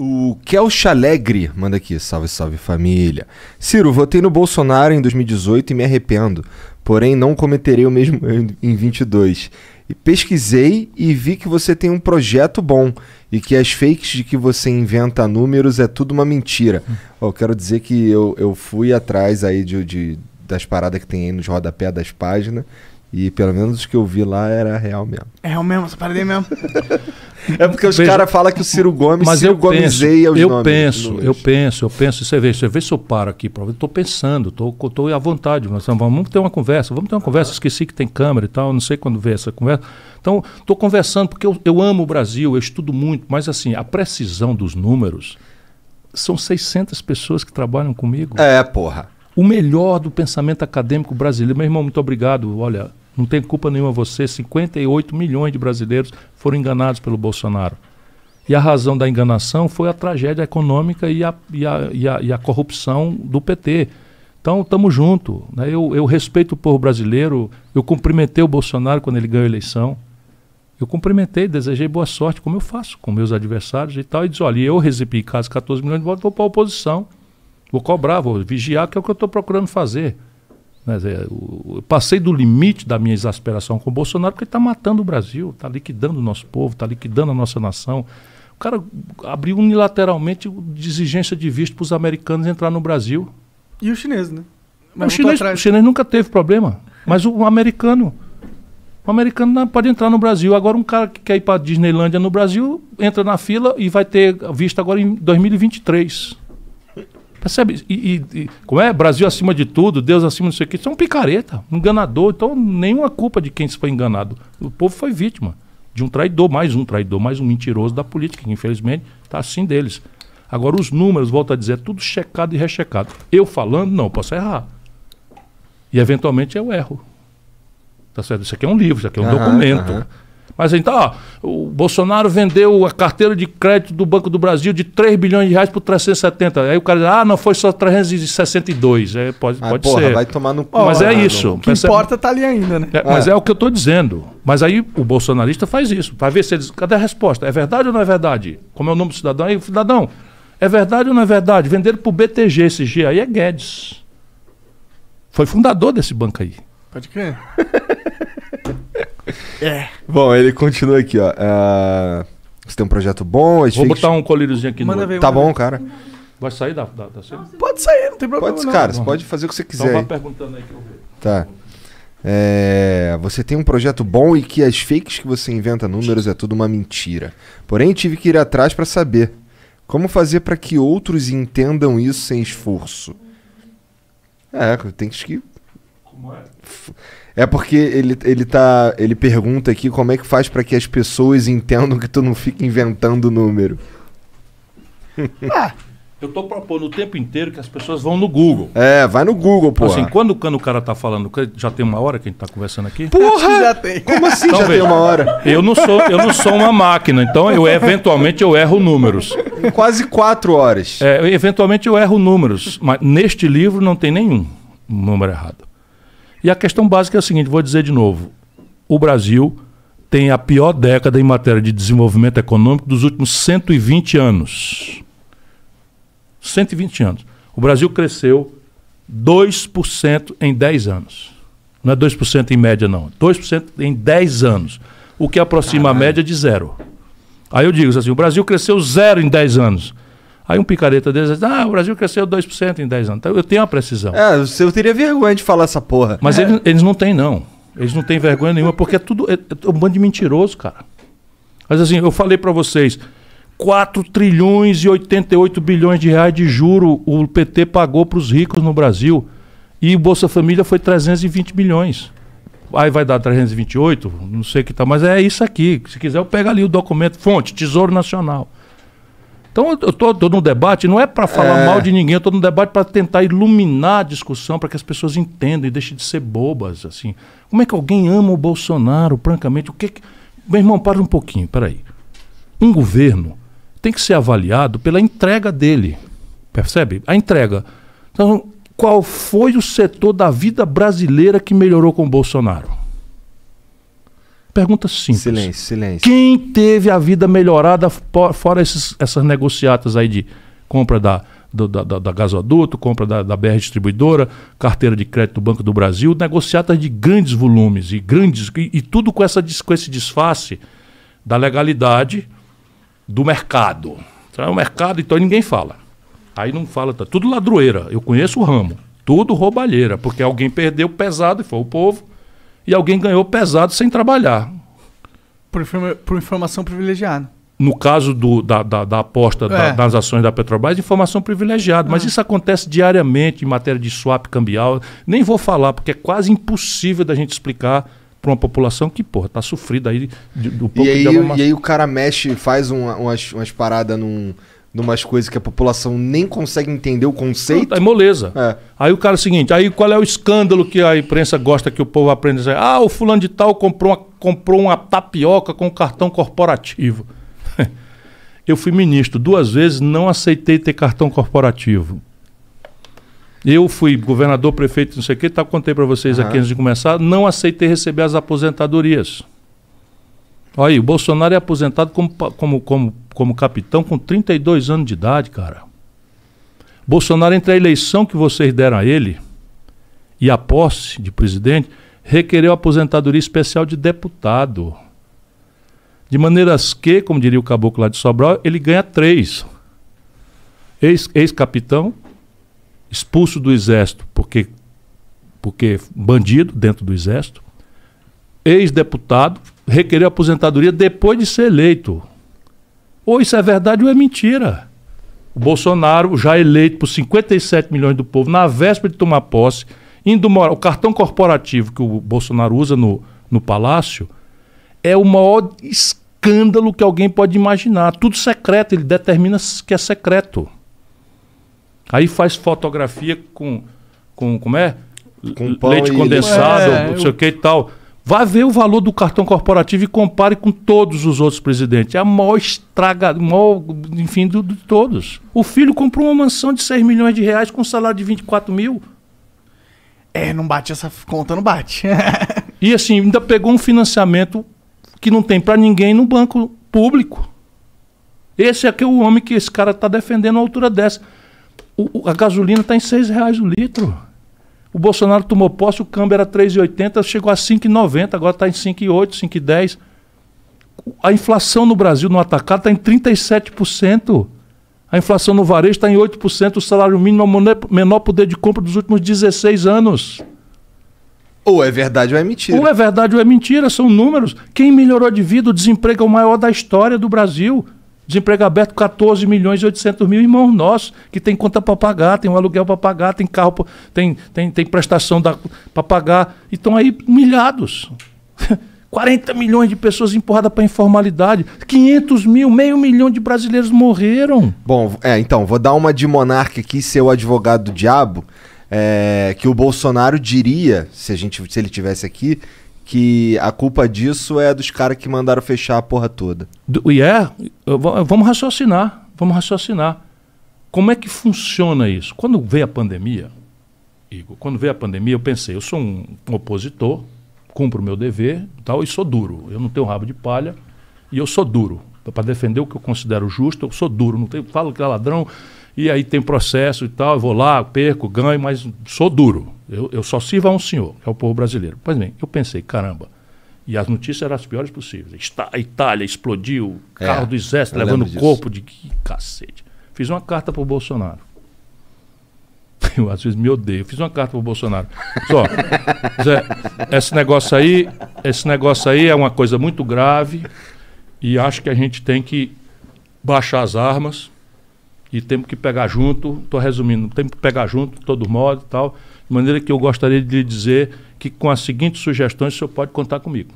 O Kelch Alegre manda aqui, salve, salve família. Ciro, votei no Bolsonaro em 2018 e me arrependo, porém não cometerei o mesmo em 22. E pesquisei e vi que você tem um projeto bom e que as fakes de que você inventa números é tudo uma mentira. Eu hum. quero dizer que eu, eu fui atrás aí de, de das paradas que tem aí nos rodapé das páginas e pelo menos o que eu vi lá era real mesmo. É real mesmo, essa parada mesmo. é porque os caras falam que o Ciro Gomes mas Ciro eu gomiseia os eu nomes. Penso, eu penso, eu penso, você vê, você vê se eu paro aqui, prova. Estou pensando, estou tô, tô à vontade. Nós vamos ter uma conversa, vamos ter uma conversa. Esqueci que tem câmera e tal, não sei quando vê essa conversa. Então, estou conversando porque eu, eu amo o Brasil, eu estudo muito, mas assim, a precisão dos números são 600 pessoas que trabalham comigo. É, porra o melhor do pensamento acadêmico brasileiro. Meu irmão, muito obrigado. Olha, não tem culpa nenhuma você. 58 milhões de brasileiros foram enganados pelo Bolsonaro. E a razão da enganação foi a tragédia econômica e a, e a, e a, e a corrupção do PT. Então, estamos juntos. Né? Eu, eu respeito o povo brasileiro. Eu cumprimentei o Bolsonaro quando ele ganhou a eleição. Eu cumprimentei, desejei boa sorte, como eu faço com meus adversários e tal. E disse: olha, eu recebi quase 14 milhões de votos, vou para a oposição. Vou cobrar, vou vigiar, que é o que eu estou procurando fazer. Né, eu passei do limite da minha exasperação com o Bolsonaro, porque ele está matando o Brasil, está liquidando o nosso povo, está liquidando a nossa nação. O cara abriu unilateralmente de exigência de visto para os americanos entrar no Brasil. E o chinês, né? Mas o chinês, o chinês nunca teve problema. Mas o americano. O americano não pode entrar no Brasil. Agora, um cara que quer ir para Disneylândia no Brasil entra na fila e vai ter visto agora em 2023. Percebe? E, e, e, como é? Brasil acima de tudo, Deus acima de não sei o quê. Isso é um picareta, um enganador. Então, nenhuma culpa de quem se foi enganado. O povo foi vítima de um traidor, mais um traidor, mais um mentiroso da política, que infelizmente está assim deles. Agora, os números, volto a dizer, é tudo checado e rechecado. Eu falando, não, posso errar. E eventualmente eu erro. Tá certo? Isso aqui é um livro, isso aqui é um uhum, documento. Uhum. Mas então, ó, o Bolsonaro vendeu a carteira de crédito do Banco do Brasil de 3 bilhões de reais por 370. Aí o cara diz, ah, não foi só 362. É, pode ah, pode porra, ser. Vai tomar no cu. Mas é isso. O que percebe? importa tá ali ainda, né? É, mas é. é o que eu estou dizendo. Mas aí o bolsonarista faz isso. para ver se ele diz, cadê a resposta? É verdade ou não é verdade? Como é o nome do cidadão? Aí, cidadão, é verdade ou não é verdade? Venderam o BTG esse G aí é Guedes. Foi fundador desse banco aí. Pode crer. É. Bom, ele continua aqui, ó. Uh, você tem um projeto bom? Vou botar um colíriozinho aqui Manda no. Ver, tá bom, cara. Vai sair da, da, da Pode sair, não tem problema. Pode, não. cara, você pode fazer o que você então quiser. Então perguntando aí que eu vejo. Tá. É, você tem um projeto bom e que as fakes que você inventa números é tudo uma mentira. Porém, tive que ir atrás para saber como fazer para que outros entendam isso sem esforço. É, tem que é? É porque ele, ele, tá, ele pergunta aqui como é que faz para que as pessoas entendam que tu não fica inventando número. Ah, eu tô propondo o tempo inteiro que as pessoas vão no Google. É, vai no Google, pô. Assim, quando, quando o cara tá falando, já tem uma hora que a gente tá conversando aqui? Porra! Já tem. Como assim então, já veja, tem uma hora? Eu não, sou, eu não sou uma máquina, então eu eventualmente eu erro números. Quase quatro horas. É, eventualmente eu erro números, mas neste livro não tem nenhum número errado. E a questão básica é a seguinte: vou dizer de novo. O Brasil tem a pior década em matéria de desenvolvimento econômico dos últimos 120 anos. 120 anos. O Brasil cresceu 2% em 10 anos. Não é 2% em média, não. 2% em 10 anos. O que aproxima Caralho. a média de zero. Aí eu digo assim: o Brasil cresceu zero em 10 anos. Aí um picareta deles diz, ah, o Brasil cresceu 2% em 10 anos. Então, eu tenho a precisão. É, eu teria vergonha de falar essa porra. Mas é. eles, eles não têm, não. Eles não têm vergonha nenhuma, porque é tudo. É, é um bando de mentiroso, cara. Mas assim, eu falei para vocês, 4 trilhões e 88 bilhões de reais de juro o PT pagou para os ricos no Brasil. E o Bolsa Família foi 320 milhões. Aí vai dar 328, não sei o que tá, mas é isso aqui. Se quiser, eu pego ali o documento, fonte, Tesouro Nacional. Então eu estou num debate, não é para falar é... mal de ninguém, eu estou num debate para tentar iluminar a discussão, para que as pessoas entendam e deixem de ser bobas. assim. Como é que alguém ama o Bolsonaro, francamente? O que, que... Meu irmão, para um pouquinho, peraí. Um governo tem que ser avaliado pela entrega dele, percebe? A entrega. Então, qual foi o setor da vida brasileira que melhorou com o Bolsonaro? pergunta simples. Silêncio, silêncio. Quem teve a vida melhorada fora esses, essas negociatas aí de compra da, do, da, da, da, gasoduto, compra da, da, BR Distribuidora, carteira de crédito do Banco do Brasil, negociatas de grandes volumes e grandes e, e tudo com, essa, com esse disfarce da legalidade do mercado. Então, é o mercado, então ninguém fala. Aí não fala, tá tudo ladroeira. Eu conheço o ramo, tudo roubalheira, porque alguém perdeu pesado e foi o povo e alguém ganhou pesado sem trabalhar. Por, informa por informação privilegiada. No caso do, da, da, da aposta é. da, das ações da Petrobras, informação privilegiada. Uhum. Mas ah. isso acontece diariamente em matéria de swap cambial. Nem vou falar, porque é quase impossível da gente explicar para uma população que, porra, tá sofrida aí do pouco e aí, de alguma... E aí o cara mexe, faz uma, umas, umas paradas num numas coisas que a população nem consegue entender o conceito. É moleza. É. Aí o cara é o seguinte, aí qual é o escândalo que a imprensa gosta que o povo aprenda? Ah, o fulano de tal comprou uma, comprou uma tapioca com cartão corporativo. Eu fui ministro duas vezes, não aceitei ter cartão corporativo. Eu fui governador, prefeito, não sei o que, tá, contei para vocês uhum. aqui antes de começar, não aceitei receber as aposentadorias. Olha aí, o Bolsonaro é aposentado como, como, como como capitão com 32 anos de idade, cara. Bolsonaro, entre a eleição que vocês deram a ele e a posse de presidente, requereu aposentadoria especial de deputado. De maneiras que, como diria o caboclo lá de Sobral, ele ganha três. Ex-capitão, ex expulso do exército porque, porque bandido dentro do exército, ex-deputado, requereu aposentadoria depois de ser eleito. Ou isso é verdade ou é mentira. O Bolsonaro, já eleito por 57 milhões do povo, na véspera de tomar posse, indo morar, o cartão corporativo que o Bolsonaro usa no, no palácio é o maior escândalo que alguém pode imaginar. Tudo secreto, ele determina que é secreto. Aí faz fotografia com, com como é? Com leite condensado, é, não sei o é, que e tal. Vá ver o valor do cartão corporativo e compare com todos os outros presidentes. É a maior estraga, maior, enfim, de todos. O filho comprou uma mansão de 6 milhões de reais com um salário de 24 mil. É, não bate essa conta, não bate. e assim, ainda pegou um financiamento que não tem para ninguém no banco público. Esse aqui é o homem que esse cara está defendendo a altura dessa. O, a gasolina está em 6 reais o litro. O Bolsonaro tomou posse, o câmbio era 3,80, chegou a 5,90, agora está em 5,8, 5,10. A inflação no Brasil, no atacado, está em 37%. A inflação no varejo está em 8%, o salário mínimo é o menor poder de compra dos últimos 16 anos. Ou é verdade ou é mentira. Ou é verdade ou é mentira, são números. Quem melhorou de vida, o desemprego é o maior da história do Brasil. Desemprego aberto, 14 milhões e 800 mil irmãos nossos, que tem conta para pagar, tem um aluguel para pagar, tem carro, tem, tem, tem prestação para pagar. E estão aí milhados. 40 milhões de pessoas empurradas para a informalidade. 500 mil, meio milhão de brasileiros morreram. Bom, é, então, vou dar uma de monarca aqui, ser o advogado do diabo. É, que o Bolsonaro diria, se, a gente, se ele tivesse aqui, que a culpa disso é dos caras que mandaram fechar a porra toda. E yeah, é, vamos raciocinar, vamos raciocinar. Como é que funciona isso? Quando veio a pandemia, Igor, quando veio a pandemia, eu pensei, eu sou um, opositor, cumpro o meu dever tal, e sou duro. Eu não tenho rabo de palha e eu sou duro. Para defender o que eu considero justo, eu sou duro. Não tenho, falo que é ladrão, e aí tem processo e tal, eu vou lá, perco, ganho, mas sou duro. Eu, eu só sirvo a um senhor, que é o povo brasileiro. Pois bem, eu pensei, caramba, e as notícias eram as piores possíveis. A Itália explodiu, é, carro é, do exército levando o corpo de que cacete. Fiz uma carta para o Bolsonaro. Eu às vezes me odeio. Fiz uma carta para o Bolsonaro. Só, Zé, esse negócio aí, esse negócio aí é uma coisa muito grave e acho que a gente tem que baixar as armas e temos que pegar junto, estou resumindo, temos que pegar junto, todo modo e tal. De maneira que eu gostaria de lhe dizer que com as seguintes sugestões o senhor pode contar comigo.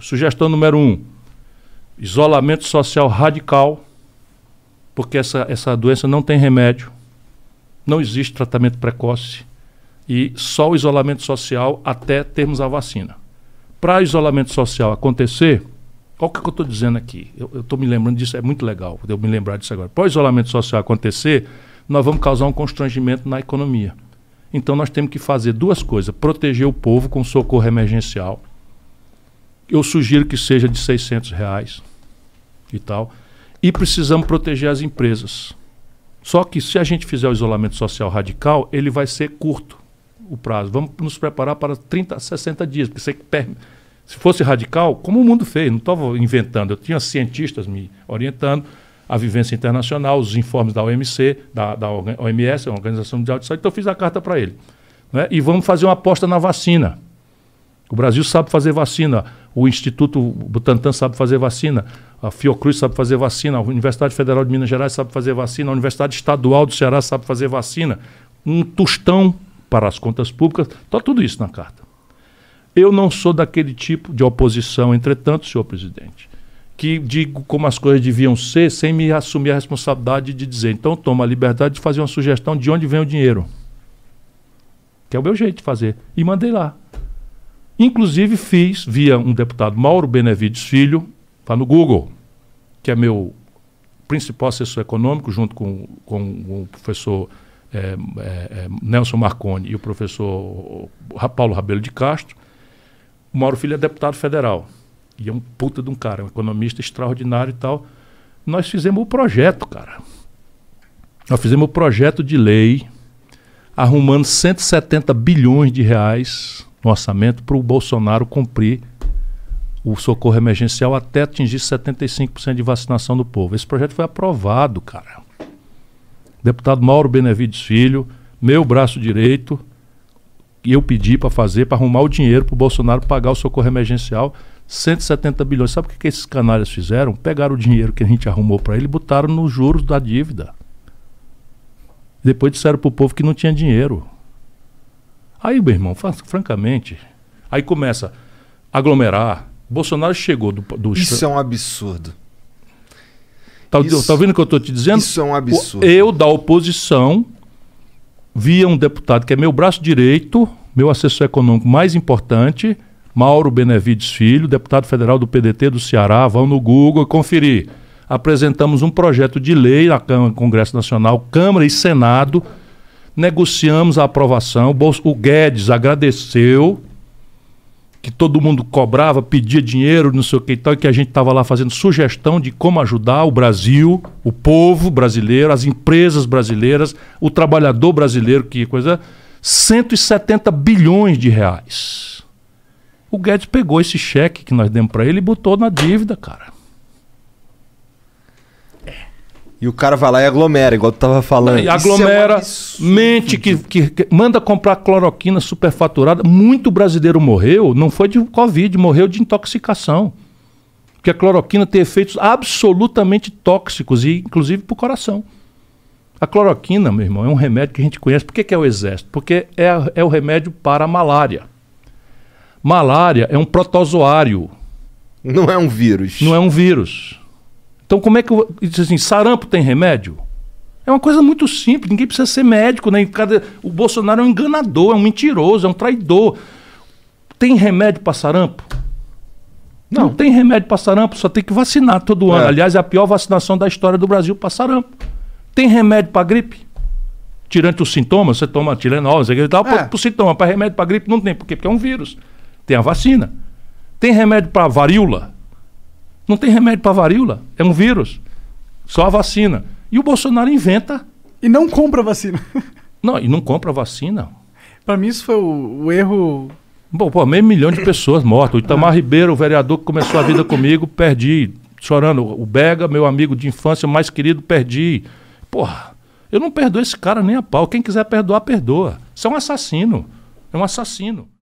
Sugestão número um: isolamento social radical, porque essa, essa doença não tem remédio, não existe tratamento precoce e só o isolamento social até termos a vacina. Para isolamento social acontecer, qual que, é que eu estou dizendo aqui? Eu estou me lembrando disso, é muito legal eu me lembrar disso agora. Para o isolamento social acontecer, nós vamos causar um constrangimento na economia. Então nós temos que fazer duas coisas: proteger o povo com socorro emergencial. Eu sugiro que seja de 600 reais e tal. E precisamos proteger as empresas. Só que se a gente fizer o isolamento social radical, ele vai ser curto o prazo. Vamos nos preparar para 30, 60 dias, porque você se fosse radical, como o mundo fez, não estava inventando. Eu tinha cientistas me orientando, a vivência internacional, os informes da OMC, da, da OMS, a Organização Mundial de Saúde. Então eu fiz a carta para ele. Né? E vamos fazer uma aposta na vacina. O Brasil sabe fazer vacina, o Instituto Butantan sabe fazer vacina, a Fiocruz sabe fazer vacina, a Universidade Federal de Minas Gerais sabe fazer vacina, a Universidade Estadual do Ceará sabe fazer vacina. Um tostão para as contas públicas, está tudo isso na carta. Eu não sou daquele tipo de oposição, entretanto, senhor presidente, que digo como as coisas deviam ser sem me assumir a responsabilidade de dizer. Então, toma a liberdade de fazer uma sugestão de onde vem o dinheiro. Que é o meu jeito de fazer. E mandei lá. Inclusive, fiz via um deputado, Mauro Benevides Filho, está no Google, que é meu principal assessor econômico, junto com, com o professor é, é, Nelson Marconi e o professor Paulo Rabelo de Castro. O Mauro Filho é deputado federal. E é um puta de um cara, um economista extraordinário e tal. Nós fizemos o projeto, cara. Nós fizemos o projeto de lei arrumando 170 bilhões de reais no orçamento para o Bolsonaro cumprir o socorro emergencial até atingir 75% de vacinação do povo. Esse projeto foi aprovado, cara. Deputado Mauro Benevides Filho, meu braço direito, eu pedi para fazer, para arrumar o dinheiro para o Bolsonaro pagar o socorro emergencial, 170 bilhões. Sabe o que, que esses canalhas fizeram? Pegaram o dinheiro que a gente arrumou para ele e botaram nos juros da dívida. Depois disseram para o povo que não tinha dinheiro. Aí, meu irmão, francamente, aí começa a aglomerar. Bolsonaro chegou do, do... Isso é um absurdo. Tá, tá isso, tá vendo o que eu estou te dizendo? Isso é um absurdo. Eu, da oposição, via um deputado que é meu braço direito, meu assessor econômico mais importante, Mauro Benevides Filho, deputado federal do PDT do Ceará. Vão no Google conferir. Apresentamos um projeto de lei na Câmara, Congresso Nacional, Câmara e Senado. Negociamos a aprovação. O Guedes agradeceu que todo mundo cobrava, pedia dinheiro, não sei o que e tal, e que a gente estava lá fazendo sugestão de como ajudar o Brasil, o povo brasileiro, as empresas brasileiras, o trabalhador brasileiro, que coisa. 170 bilhões de reais. O Guedes pegou esse cheque que nós demos para ele e botou na dívida, cara. E o cara vai lá e aglomera, igual tu tava falando. E é aglomera, é mente que, que, que, manda comprar cloroquina superfaturada. Muito brasileiro morreu, não foi de Covid, morreu de intoxicação. Porque a cloroquina tem efeitos absolutamente tóxicos, e inclusive para o coração. A cloroquina, meu irmão, é um remédio que a gente conhece. Por que, que é o exército? Porque é, é o remédio para a malária. Malária é um protozoário. Não é um vírus. Não é um vírus. Então, como é que eu. Diz assim, sarampo tem remédio? É uma coisa muito simples, ninguém precisa ser médico, né? Cada, o Bolsonaro é um enganador, é um mentiroso, é um traidor. Tem remédio para sarampo? Não. Não tem remédio para sarampo, só tem que vacinar todo ano. É. Aliás, é a pior vacinação da história do Brasil para sarampo. Tem remédio para gripe? Tirante os sintomas, você toma Tilenol, não sei o tal, é. para o sintoma. Para remédio para gripe não tem, por quê? Porque é um vírus. Tem a vacina. Tem remédio para varíola? Não tem remédio para varíola, é um vírus. Só a vacina. E o Bolsonaro inventa. E não compra vacina. não, e não compra vacina. Para mim, isso foi o, o erro. Bom, pô, meio milhão de pessoas mortas. O Itamar Ribeiro, o vereador que começou a vida comigo, perdi. Chorando. O Bega, meu amigo de infância mais querido, perdi. Porra, eu não perdoo esse cara nem a pau. Quem quiser perdoar, perdoa. Isso é um assassino. É um assassino.